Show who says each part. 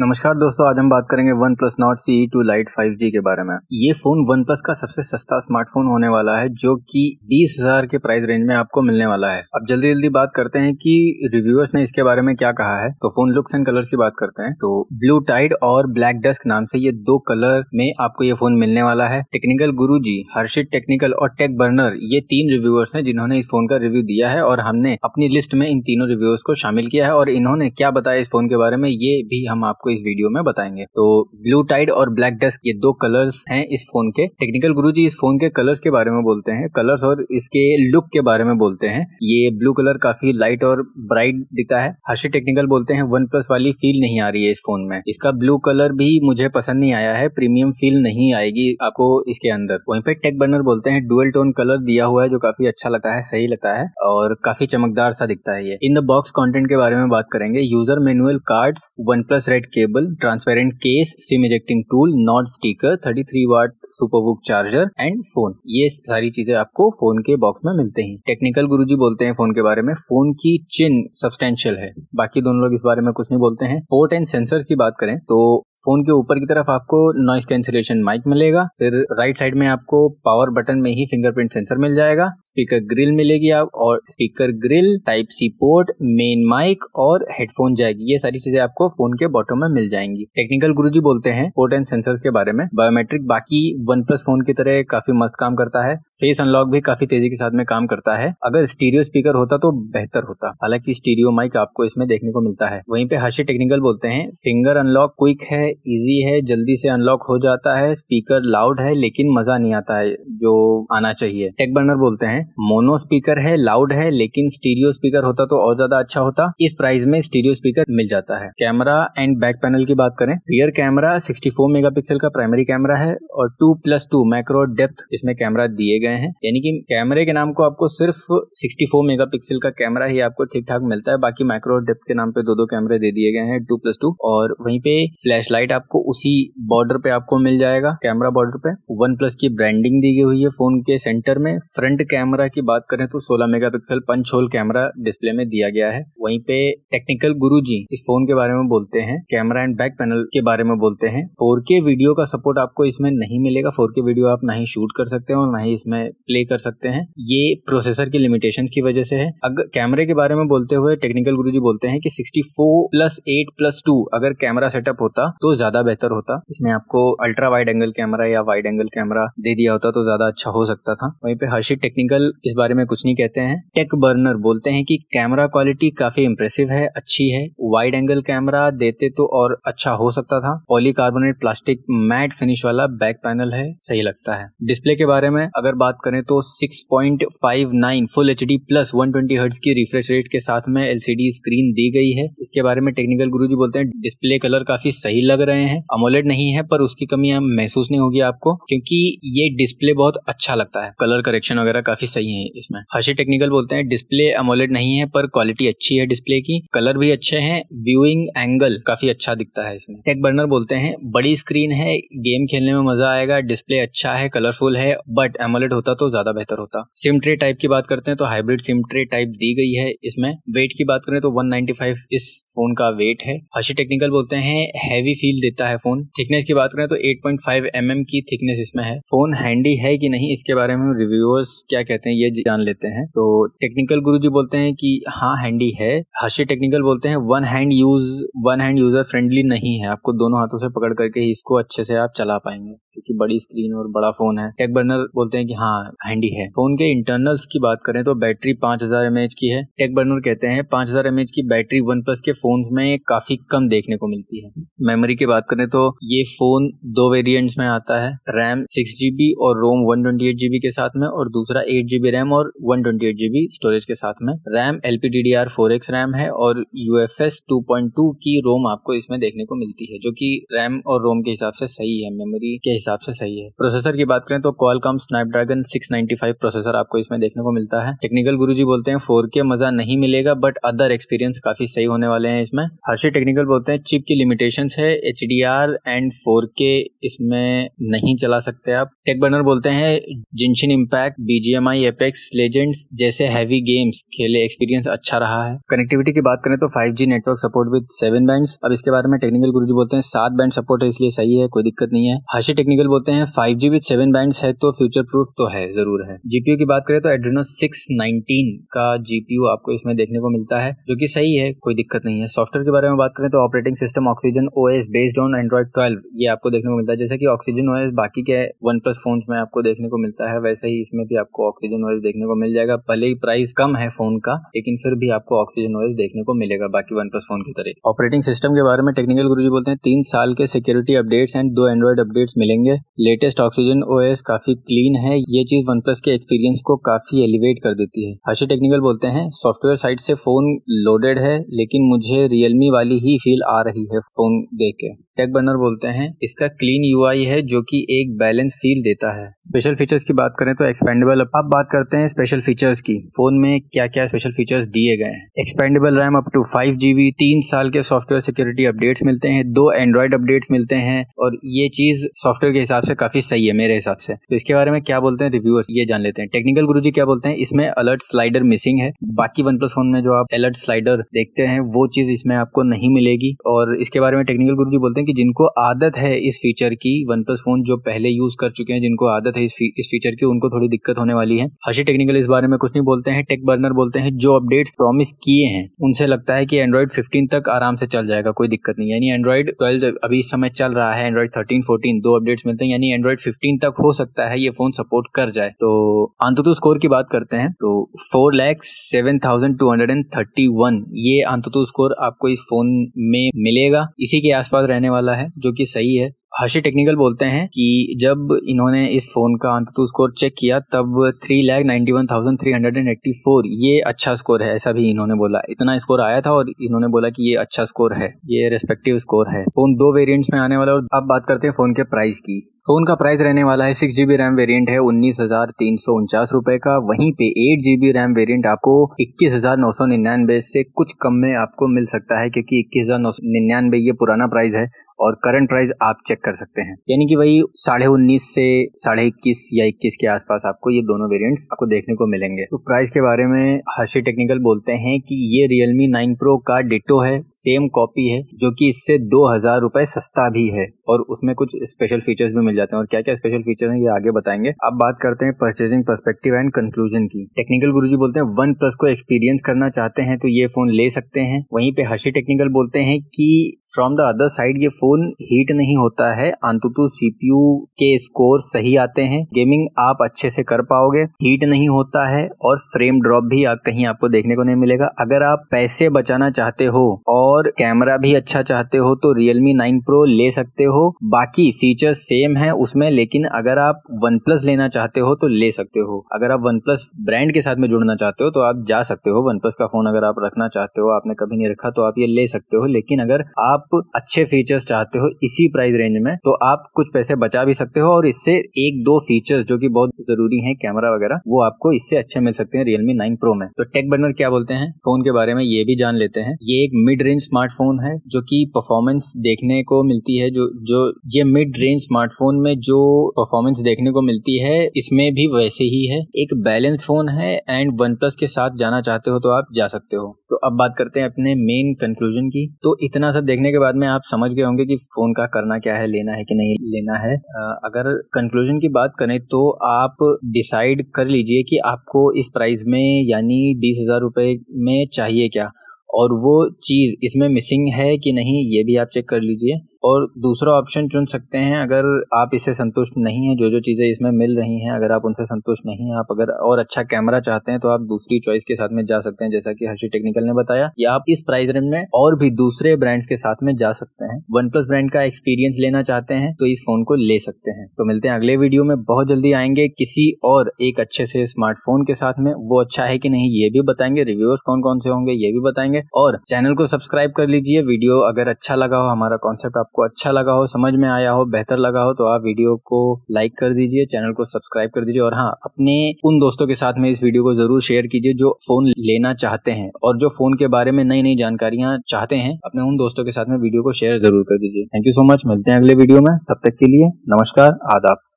Speaker 1: नमस्कार दोस्तों आज हम बात करेंगे OnePlus Nord C two Lite five G के बारे में ये फोन वन प्लस का सबसे सस्ता स्मार्टफोन होने वाला है जो कि बीस हजार के प्राइस रेंज में आपको मिलने वाला है अब जल्दी जल्दी बात करते हैं कि रिव्यूअर्स ने इसके बारे में क्या कहा है तो फोन लुक्स एंड कलर्स की बात करते हैं तो ब्लू टाइड और ब्लैक डस्क नाम से ये दो कलर में आपको ये फोन मिलने वाला है टेक्निकल गुरु जी हर्षित टेक्निकल और टेक बर्नर ये तीन रिव्यूअर्स है जिन्होंने इस फोन का रिव्यू दिया है और हमने अपनी लिस्ट में इन तीनों रिव्यूअर्स को शामिल किया है और इन्होंने क्या बताया इस फोन के बारे में ये भी हम आप आपको इस वीडियो में बताएंगे तो ब्लू टाइड और ब्लैक डेस्क ये दो कलर्स हैं इस फोन के टेक्निकल गुरु जी इस फोन के कलर्स के बारे में बोलते हैं कलर्स और इसके लुक के बारे में बोलते हैं ये ब्लू कलर काफी लाइट और ब्राइट दिखता है हर्षी टेक्निकल बोलते हैं वन प्लस वाली फील नहीं आ रही है इस फोन में इसका ब्लू कलर भी मुझे पसंद नहीं आया है प्रीमियम फील नहीं आएगी आपको इसके अंदर वहीं पर टेक बर्नर बोलते हैं डुअल टोन कलर दिया हुआ है जो काफी अच्छा लगता है सही लगता है और काफी चमकदार सा दिखता है ये इन द बॉक्स कंटेंट के बारे में बात करेंगे user manual cards OnePlus red cable transparent case SIM ejecting tool Nord sticker 33 watt SUPERVOOC charger and phone ये सारी चीजें आपको फोन के बॉक्स में मिलते हैं टेक्निकल जी बोलते हैं फोन के बारे में फोन की चिन सब्सटेंशियल है बाकी दोनों लोग इस बारे में कुछ नहीं बोलते हैं पोर्ट एंड सेंसर की बात करें तो फोन के ऊपर की तरफ आपको नॉइस कैंसिलेशन माइक मिलेगा फिर राइट साइड में आपको पावर बटन में ही फिंगरप्रिंट सेंसर मिल जाएगा स्पीकर ग्रिल मिलेगी आप और speaker grille type C port main mic और हेडफोन जाएगी ये सारी चीजें आपको फोन के बॉटम में मिल जाएंगी टेक्निकल गुरु बोलते हैं पोर्ट एंड सेंसर के बारे में बायोमेट्रिक बाकी वन प्लस फोन की तरह काफी मस्त काम करता है फेस अनलॉक भी काफी तेजी के साथ में काम करता है अगर स्टीरियो स्पीकर होता तो बेहतर होता हालांकि स्टीरियो माइक आपको इसमें देखने को मिलता है वहीं पे हर्षी टेक्निकल बोलते हैं फिंगर अनलॉक क्विक है इजी है जल्दी से अनलॉक हो जाता है स्पीकर लाउड है लेकिन मजा नहीं आता है जो आना चाहिए टेक बर्नर बोलते हैं मोनो स्पीकर है लाउड है लेकिन स्टीरियो स्पीकर होता तो और ज्यादा अच्छा होता इस प्राइस में स्टीरियो स्पीकर मिल जाता है कैमरा एंड बैक पैनल की बात करें रियर कैमरा सिक्सटी फोर का प्राइमरी कैमरा है और two plus two macro depth इसमें कैमरा दिए गए गए हैं यानी कि कैमरे के नाम को आपको सिर्फ 64 मेगापिक्सल का कैमरा ही आपको ठीक ठाक मिलता है बाकी माइक्रो डेप्थ के नाम पे दो दो कैमरे दे दिए गए हैं टू प्लस टू और वहीं पे फ्लैश लाइट आपको उसी बॉर्डर पे आपको मिल जाएगा कैमरा बॉर्डर पे वन प्लस की ब्रांडिंग दी गई हुई है फोन के सेंटर में फ्रंट कैमरा की बात करें तो सोलह mega punch hole camera display में दिया गया है वहीं पे टेक्निकल गुरु जी इस फोन के बारे में बोलते हैं कैमरा एंड बैक पैनल के बारे में बोलते हैं फोर वीडियो का सपोर्ट आपको इसमें नहीं मिलेगा फोर वीडियो आप ना ही शूट कर सकते हैं और ना ही इसमें में प्ले कर सकते हैं ये प्रोसेसर की लिमिटेशन की वजह से है अगर कैमरे के बारे में बोलते हुए टेक्निकल गुरुजी बोलते हैं कि 64 प्लस एट प्लस टू अगर कैमरा सेटअप होता तो ज्यादा बेहतर होता इसमें आपको अल्ट्रा वाइड एंगल कैमरा या वाइड एंगल कैमरा दे दिया होता तो ज्यादा अच्छा हो सकता था वहीं पे हर्षित टेक्निकल इस बारे में कुछ नहीं कहते हैं टेक बर्नर बोलते हैं कि कैमरा क्वालिटी काफी इंप्रेसिव है अच्छी है वाइड एंगल कैमरा देते तो और अच्छा हो सकता था पॉलीकार्बोनेट प्लास्टिक मैट फिनिश वाला बैक पैनल है सही लगता है डिस्प्ले के बारे में अगर बात करें तो 6.59 full H plus 120 twenty hertz की रिफ्रेश रेट के साथ में एलसीडी स्क्रीन दी गई है इसके बारे में टेक्निकल गुरु जी बोलते हैं डिस्प्ले कलर काफी सही लग रहे हैं अमोलेट नहीं है पर उसकी कमी महसूस नहीं होगी आपको क्योंकि ये डिस्प्ले बहुत अच्छा लगता है कलर करेक्शन वगैरह काफी सही है इसमें हर्षी टेक्निकल बोलते हैं डिस्प्ले अमोलेट नहीं है पर क्वालिटी अच्छी है डिस्प्ले की कलर भी अच्छे हैं व्यूइंग एंगल काफी अच्छा दिखता है इसमें टेक बर्नर बोलते हैं बड़ी स्क्रीन है गेम खेलने में मजा आएगा डिस्प्ले अच्छा है कलरफुल है बट एमोलेट हाइब्रिड होता तो ज्यादा बेहतर होता सिम ट्रे टाइप की बात करते हैं तो हाइब्रिड सिम ट्रे टाइप दी गई है इसमें वेट की बात करें तो 195 इस फोन का वेट है हर्षी टेक्निकल बोलते हैं हैवी फील देता है फोन थिकनेस की बात करें तो 8.5 पॉइंट mm की थिकनेस इसमें है फोन हैंडी है कि नहीं इसके बारे में रिव्यूअर्स क्या कहते हैं ये जान लेते हैं तो टेक्निकल गुरु जी बोलते हैं कि हाँ हैंडी है हर्षी टेक्निकल बोलते हैं one hand use one hand user friendly नहीं है आपको दोनों हाथों से पकड़ करके ही इसको अच्छे से आप चला पाएंगे क्योंकि बड़ी स्क्रीन और बड़ा फोन है टेक बर्नर बोलते हैं कि हाँ हैंडी है फोन के इंटरनल्स की बात करें तो बैटरी पांच हजार की है टेक बर्नर कहते हैं पांच हजार की बैटरी वन प्लस के फोन में काफी कम देखने को मिलती है मेमोरी की बात करें तो ये फोन दो वेरियंट में आता है रैम सिक्स जीबी और रोम वन जीबी के साथ में और दूसरा एट जीबी रैम और वन जीबी स्टोरेज के साथ में RAM L P D D R four X RAM है और U F S two point two की रोम आपको इसमें देखने को मिलती है जो की रैम और रोम के हिसाब से सही है मेमोरी के हिसाब से सही है प्रोसेसर की बात करें तो कॉल कॉलकॉम स्नैपड्रैगन 695 प्रोसेसर आपको इसमें देखने को मिलता है टेक्निकल गुरुजी बोलते हैं फोर के मजा नहीं मिलेगा बट अदर एक्सपीरियंस काफी सही होने वाले हैं इसमें हर्षी टेक्निकल बोलते हैं चिप की लिमिटेशन है एच एंड फोर इसमें नहीं चला सकते आप टेक बर्नर बोलते हैं Genshin Impact BGMI Apex Legends जैसे हैवी गेम्स खेले एक्सपीरियंस अच्छा रहा है कनेक्टिविटी की बात करें तो 5G network support with seven band अब इसके बारे में टेक्निकल गुरुजी बोलते हैं सात बैंड सपोर्ट है इसलिए सही है कोई दिक्कत नहीं है हर्षी टेक्निक टेक्निकल बोलते हैं five G with seven band है तो फ्यूचर प्रूफ तो है जरूर है जीपीयू की बात करें तो एड्रीनो सिक्स नाइनटीन का जीपीयू आपको इसमें देखने को मिलता है जो कि सही है कोई दिक्कत नहीं है सॉफ्टवेयर के बारे में बात करें तो operating system Oxygen O S based on Android twelve ये आपको देखने को मिलता है जैसे कि ऑक्सीजन ओ एस बाकी के वन प्लस फोन में आपको देखने को मिलता है वैसे ही इसमें भी आपको ऑक्सीजन ओएस देखने को मिल जाएगा भले ही प्राइस कम है फोन का लेकिन फिर भी आपको ऑक्सीजन ओएस देखने को मिलेगा बाकी वन प्लस फोन की तरह ऑपरेटिंग सिस्टम के बारे में टेक्निकल गुरु बोलते हैं तीन साल के सिक्योरिटी अपडेट्स एंड दो एंड्रॉइड अपडेट्स मिलेंगे करेंगे लेटेस्ट ऑक्सीजन ओ काफी क्लीन है ये चीज वन प्लस के एक्सपीरियंस को काफी एलिवेट कर देती है हर्षी टेक्निकल बोलते हैं सॉफ्टवेयर साइड से फोन लोडेड है लेकिन मुझे रियलमी वाली ही फील आ रही है फोन देख के टेक बर्नर बोलते हैं इसका क्लीन यू है जो कि एक बैलेंस फील देता है स्पेशल फीचर्स की बात करें तो एक्सपेंडेबल अब बात करते हैं स्पेशल फीचर्स की फोन में क्या क्या स्पेशल फीचर्स दिए गए हैं expandable RAM up to five GB तीन साल के सॉफ्टवेयर सिक्योरिटी अपडेट्स मिलते हैं दो एंड्रॉयड अपडेट्स मिलते हैं और ये चीज सॉफ्टवेयर के हिसाब से काफी सही है मेरे हिसाब से तो इसके बारे में क्या बोलते हैं रिव्यूअर्स ये जान लेते हैं टेक्निकल गुरु क्या बोलते हैं इसमें अलर्ट स्लाइडर मिसिंग है बाकी वन प्लस फोन में जो आप अलर्ट स्लाइडर देखते हैं वो चीज इसमें आपको नहीं मिलेगी और इसके बारे में टेक्निकल गुरु बोलते हैं हैं कि जिनको आदत है इस फीचर की वन प्लस फ़ोन जो पहले यूज़ कर चुके हैं जिनको आदत है इस फी, इस फीचर की उनको थोड़ी दिक्कत होने वाली है हर्षी टेक्निकल इस बारे में कुछ नहीं बोलते हैं टेक बर्नर बोलते हैं जो अपडेट्स प्रॉमिस किए हैं उनसे लगता है कि एंड्रॉइड फिफ्टीन तक आराम से चल जाएगा कोई दिक्कत नहीं यानी एंड्रॉइड ट्वेल्व अभी इस समय चल रहा है एंड्रॉइड थर्टीन फोर्टीन दो अपडेट्स मिलते हैं यानी एंड्रॉइड फिफ्टीन तक हो सकता है ये फ़ोन सपोर्ट कर जाए तो आंतुतु स्कोर की बात करते हैं तो four lakhs seven thousand two hundred and thirty one ये आंतुतु स्कोर आपको इस फ़ोन में मिलेगा इसी के आसपास रहने वाला है जो कि सही है हर्षी टेक्निकल बोलते हैं कि जब इन्होंने इस फोन का अंत स्कोर तो चेक किया तब three lakh ninety one thousand three hundred and eighty four ये अच्छा स्कोर है ऐसा भी इन्होंने बोला इतना स्कोर आया था और इन्होंने बोला कि ये अच्छा स्कोर है ये रेस्पेक्टिव स्कोर है फोन दो वेरियंट्स में आने वाला और अब बात करते हैं फोन के प्राइस की फोन का प्राइस रहने वाला है सिक्स जीबी रैम वेरियंट है उन्नीस हजार तीन सौ उनचास रुपए का वहीं पे एट जीबी रैम वेरियंट आपको इक्कीस हजार नौ सौ निन्यानबे से कुछ कम में आपको मिल सकता है क्योंकि इक्कीस हजार नौ सौ निन्यानबे ये पुराना प्राइस है और करंट प्राइस आप चेक कर सकते हैं यानी कि वही साढ़े उन्नीस से साढ़े इक्कीस या इक्कीस के आसपास आपको ये दोनों वेरियंट्स आपको देखने को मिलेंगे तो प्राइस के बारे में हर्षी टेक्निकल बोलते हैं कि ये रियलमी नाइन प्रो का डिटो है सेम कॉपी है जो कि इससे दो हजार रुपए सस्ता भी है और उसमें कुछ स्पेशल फीचर्स भी मिल जाते हैं और क्या क्या स्पेशल फीचर है ये आगे बताएंगे अब बात करते हैं परचेजिंग परस्पेक्टिव एंड कंक्लूजन की टेक्निकल गुरु बोलते हैं वन प्लस को एक्सपीरियंस करना चाहते हैं तो ये फोन ले सकते हैं वहीं पे हर्षी टेक्निकल बोलते हैं कि फ्रॉम द अदर साइड ये फोन हीट नहीं होता है अंतु सीपीयू के स्कोर सही आते हैं गेमिंग आप अच्छे से कर पाओगे हीट नहीं होता है और फ्रेम ड्रॉप भी आप कहीं आपको देखने को नहीं मिलेगा अगर आप पैसे बचाना चाहते हो और कैमरा भी अच्छा चाहते हो तो रियलमी नाइन प्रो ले सकते हो बाकी फीचर सेम है उसमें लेकिन अगर आप वन प्लस लेना चाहते हो तो ले सकते हो अगर आप वन प्लस ब्रांड के साथ में जुड़ना चाहते हो तो आप जा सकते हो वन प्लस का फोन अगर आप रखना चाहते हो आपने कभी नहीं रखा तो आप ये ले सकते हो लेकिन अगर आप आप अच्छे फीचर्स चाहते हो इसी प्राइस रेंज में तो आप कुछ पैसे बचा भी सकते हो और इससे एक दो फीचर्स जो कि बहुत जरूरी हैं कैमरा वगैरह वो आपको इससे अच्छे मिल सकते हैं रियलमी नाइन प्रो में तो टेक बर्नर क्या बोलते हैं फोन के बारे में ये भी जान लेते हैं ये एक मिड रेंज स्मार्टफोन है जो की परफॉर्मेंस देखने को मिलती है जो जो ये मिड रेंज स्मार्टफोन में जो परफॉर्मेंस देखने को मिलती है इसमें भी वैसे ही है एक बैलेंस फोन है एंड वन प्लस के साथ जाना चाहते हो तो आप जा सकते हो तो अब बात करते हैं अपने मेन कंक्लूजन की तो इतना सब देखने के बाद में आप समझ गए होंगे कि फोन का करना क्या है लेना है कि नहीं लेना है अगर कंक्लूजन की बात करें तो आप डिसाइड कर लीजिए कि आपको इस प्राइस में यानी बीस हजार रुपये में चाहिए क्या और वो चीज़ इसमें मिसिंग है कि नहीं ये भी आप चेक कर लीजिए और दूसरा ऑप्शन चुन सकते हैं अगर आप इससे संतुष्ट नहीं हैं जो जो चीज़ें इसमें मिल रही हैं अगर आप उनसे संतुष्ट नहीं हैं आप अगर और अच्छा कैमरा चाहते हैं तो आप दूसरी चॉइस के साथ में जा सकते हैं जैसा कि हर्षी टेक्निकल ने बताया या आप इस प्राइस रेंज में और भी दूसरे ब्रांड्स के साथ में जा सकते हैं वन प्लस ब्रांड का एक्सपीरियंस लेना चाहते हैं तो इस फोन को ले सकते हैं तो मिलते हैं अगले वीडियो में बहुत जल्दी आएंगे किसी और एक अच्छे से स्मार्टफोन के साथ में वो अच्छा है कि नहीं ये भी बताएंगे रिव्यूअर्स कौन कौन से होंगे ये भी बताएंगे और चैनल को सब्सक्राइब कर लीजिए वीडियो अगर अच्छा लगा हो हमारा कॉन्सेप्ट आप आपको अच्छा लगा हो समझ में आया हो बेहतर लगा हो तो आप वीडियो को लाइक कर दीजिए चैनल को सब्सक्राइब कर दीजिए और हाँ अपने उन दोस्तों के साथ में इस वीडियो को जरूर शेयर कीजिए जो फोन लेना चाहते हैं और जो फोन के बारे में नई नई जानकारियां चाहते हैं अपने उन दोस्तों के साथ में वीडियो को शेयर जरूर कर दीजिए थैंक यू सो मच मिलते हैं अगले वीडियो में तब तक के लिए नमस्कार आदाब